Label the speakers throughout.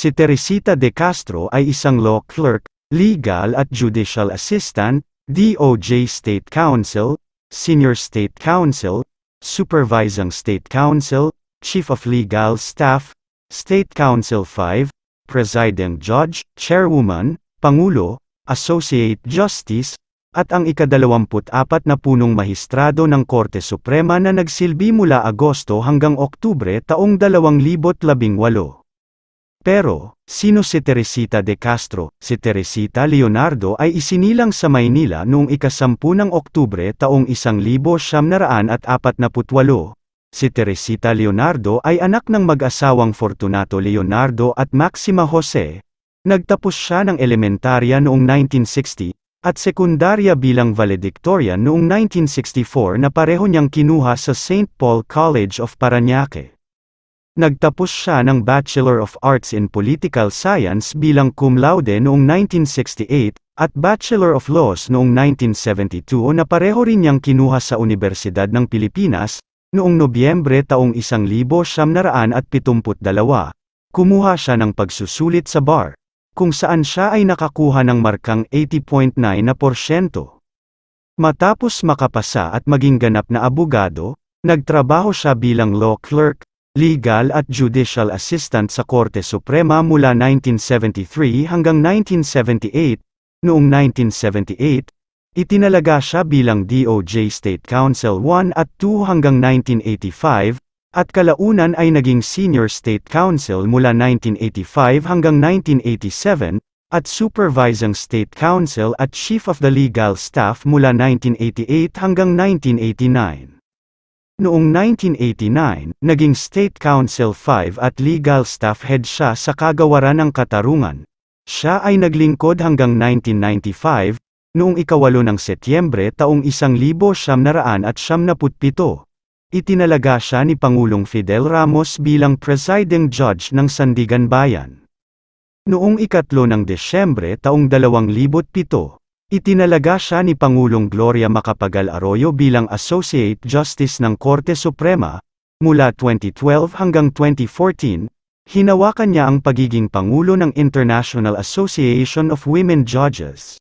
Speaker 1: Si Teresita de Castro ay isang law clerk, legal at judicial assistant, DOJ State Counsel, Senior State Counsel, Supervising State Counsel, Chief of Legal Staff, State Counsel 5, Presiding Judge, Chairwoman, Pangulo, Associate Justice, at ang ikadalawamput-apat na punong mahistrado ng Korte Suprema na nagsilbi mula Agosto hanggang Oktubre taong 2018. Pero, sino si Teresita de Castro? Si Teresita Leonardo ay isinilang sa Maynila noong ikasampu ng Oktubre taong 1948. Si Teresita Leonardo ay anak ng mag-asawang Fortunato Leonardo at Maxima Jose. Nagtapos siya ng elementarya noong 1960, at sekundarya bilang valedictorian noong 1964 na pareho niyang kinuha sa St. Paul College of Paranaque. Nagtapos siya ng Bachelor of Arts in Political Science bilang cum laude noong 1968, at Bachelor of Laws noong 1972 na pareho rin niyang kinuha sa Universidad ng Pilipinas, noong Nobyembre taong 1972. Kumuha siya ng pagsusulit sa bar, kung saan siya ay nakakuha ng markang 80.9 na porsyento. Matapos makapasa at maging ganap na abogado, nagtrabaho siya bilang law clerk, legal at judicial assistant sa Korte Suprema mula 1973 hanggang 1978. Noong 1978, itinalaga siya bilang DOJ State Council 1 at 2 hanggang 1985, at kalaunan ay naging Senior State Council mula 1985 hanggang 1987, at Supervising State Council at Chief of the Legal Staff mula 1988 hanggang 1989. Noong 1989, naging State Council 5 at legal staff head siya sa kagawaran ng Katarungan. Siya ay naglingkod hanggang 1995, noong ikawalo ng Setyembre taong 1997. Itinalaga siya ni Pangulong Fidel Ramos bilang presiding judge ng Sandigan Bayan. Noong ikatlo ng Desyembre taong 2007, Itinalaga siya ni Pangulong Gloria Macapagal Arroyo bilang Associate Justice ng Korte Suprema, mula 2012 hanggang 2014, hinawakan niya ang pagiging Pangulo ng International Association of Women Judges.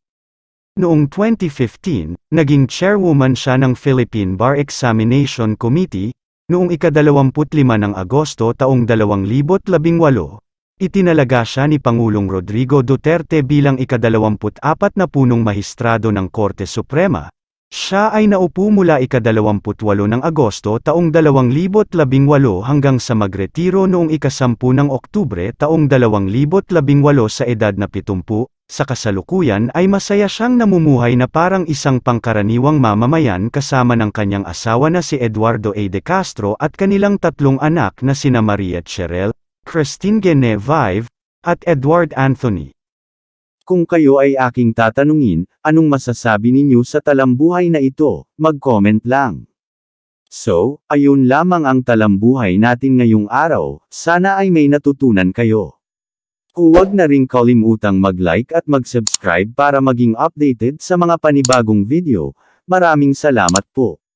Speaker 1: Noong 2015, naging chairwoman siya ng Philippine Bar Examination Committee, noong 25 ng Agosto taong 2018. Itinalaga siya ni Pangulong Rodrigo Duterte bilang ikadalawamput-apat na punong mahistrado ng Korte Suprema. Siya ay naupo mula ikadalawamputwalo ng Agosto taong 2018 hanggang sa magretiro noong ikasampu ng Oktubre taong 2018 sa edad na 70, sa kasalukuyan ay masaya siyang namumuhay na parang isang pangkaraniwang mamamayan kasama ng kanyang asawa na si Eduardo A. De Castro at kanilang tatlong anak na sina Maria Cherelle, Christine Genevieve, at Edward Anthony. Kung kayo ay aking tatanungin, anong masasabi ninyo sa talambuhay na ito, mag-comment lang. So, ayun lamang ang talambuhay natin ngayong araw, sana ay may natutunan kayo. Huwag na rin kalimutang mag-like at mag-subscribe para maging updated sa mga panibagong video, maraming salamat po.